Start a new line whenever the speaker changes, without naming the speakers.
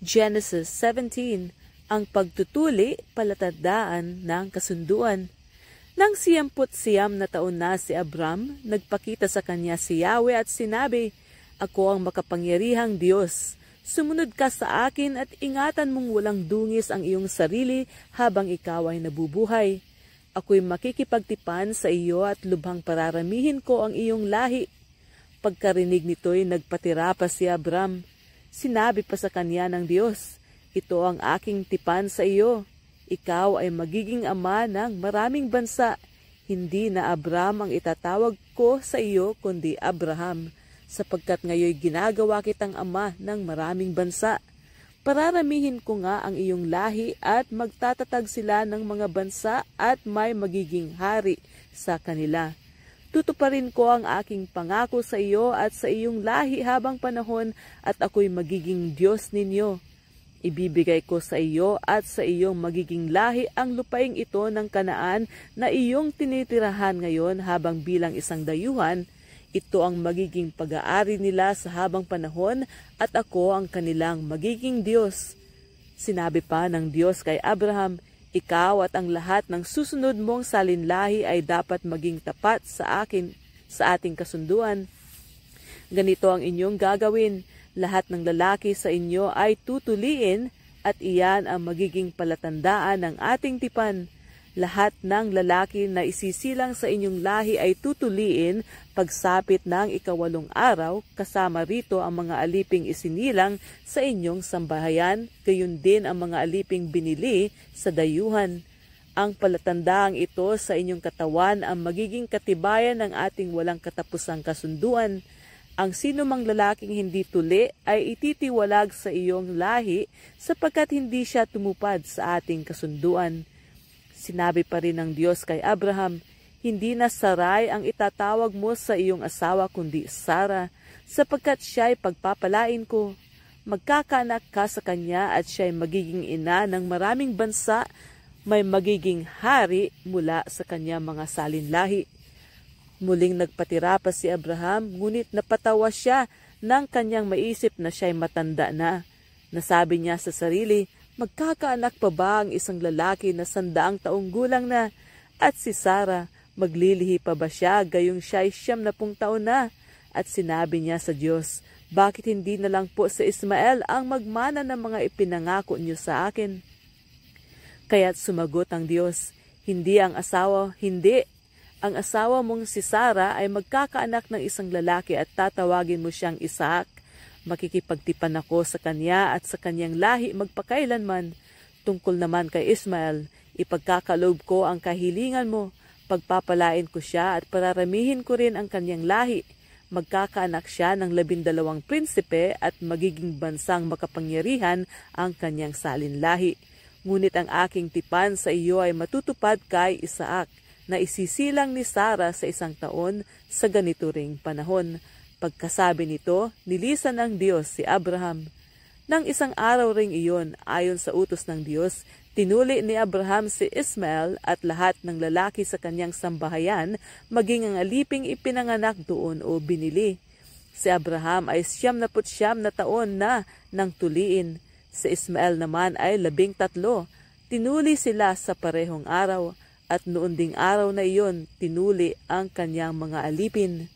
Genesis 17, ang pagtutuli palatandaan ng kasunduan. Nang siyamput siyam na taon na si Abram, nagpakita sa kanya si Yahweh at sinabi, Ako ang makapangyarihang Diyos. Sumunod ka sa akin at ingatan mong walang dungis ang iyong sarili habang ikaw ay nabubuhay. Ako'y makikipagtipan sa iyo at lubhang pararamihin ko ang iyong lahi. Pagkarinig nito'y nagpatira pa si Abram. Sinabi pa sa kanya ng Diyos, Ito ang aking tipan sa iyo. Ikaw ay magiging ama ng maraming bansa. Hindi na Abram ang itatawag ko sa iyo kundi Abraham, sapagkat ngayon ginagawa kitang ama ng maraming bansa. Pararamihin ko nga ang iyong lahi at magtatatag sila ng mga bansa at may magiging hari sa kanila.' tutuparin ko ang aking pangako sa iyo at sa iyong lahi habang panahon at ako'y magiging Diyos ninyo. Ibibigay ko sa iyo at sa iyong magiging lahi ang lupaing ito ng kanaan na iyong tinitirahan ngayon habang bilang isang dayuhan. Ito ang magiging pag-aari nila sa habang panahon at ako ang kanilang magiging Diyos. Sinabi pa ng Diyos kay Abraham, ikaw at ang lahat ng susunod mong salinlahi ay dapat maging tapat sa akin sa ating kasunduan. Ganito ang inyong gagawin. Lahat ng lalaki sa inyo ay tutuliin at iyan ang magiging palatandaan ng ating tipan lahat ng lalaki na isisilang sa inyong lahi ay tutuliin pagsapit ng ikawalong araw, kasama rito ang mga aliping isinilang sa inyong sambahayan, gayon din ang mga aliping binili sa dayuhan. Ang palatandaang ito sa inyong katawan ang magiging katibayan ng ating walang katapusang kasunduan. Ang sino mang lalaking hindi tuli ay ititiwalag sa iyong lahi sapagkat hindi siya tumupad sa ating kasunduan. Sinabi pa rin ng Diyos kay Abraham, Hindi na Sarai ang itatawag mo sa iyong asawa kundi Sara, sapagkat siya'y pagpapalain ko. Magkakanak ka sa kanya at siya'y magiging ina ng maraming bansa, may magiging hari mula sa kanya mga salinlahi. Muling nagpatira pa si Abraham, ngunit napatawa siya nang kanyang maisip na siya'y matanda na. Nasabi niya sa sarili, magkakaanak pa ba ang isang lalaki na sandaang taong gulang na? At si Sara maglilihi pa ba siya gayong siya'y siyam na pung taon na? At sinabi niya sa Diyos, bakit hindi na lang po sa Ismael ang magmana ng mga ipinangako niyo sa akin? Kaya't sumagot ang Diyos, hindi ang asawa, hindi. Ang asawa mong si Sara ay magkakaanak ng isang lalaki at tatawagin mo siyang Isaac. Makikipagtipan ako sa kanya at sa kanyang lahi magpakailanman. Tungkol naman kay Ismael, ipagkakaloob ko ang kahilingan mo. Pagpapalain ko siya at pararamihin ko rin ang kanyang lahi. Magkakaanak siya ng labindalawang prinsipe at magiging bansang makapangyarihan ang kanyang salinlahi. Ngunit ang aking tipan sa iyo ay matutupad kay Isaac na isisilang ni Sara sa isang taon sa ganito ring panahon. Pagkasabi nito, nilisan ng Diyos si Abraham. Nang isang araw ring iyon, ayon sa utos ng Diyos, tinuli ni Abraham si Ismael at lahat ng lalaki sa kanyang sambahayan, maging ang aliping ipinanganak doon o binili. Si Abraham ay siyam na put putsyam na taon na nang tuliin. Si Ismael naman ay labing tatlo. Tinuli sila sa parehong araw at noon ding araw na iyon tinuli ang kanyang mga alipin.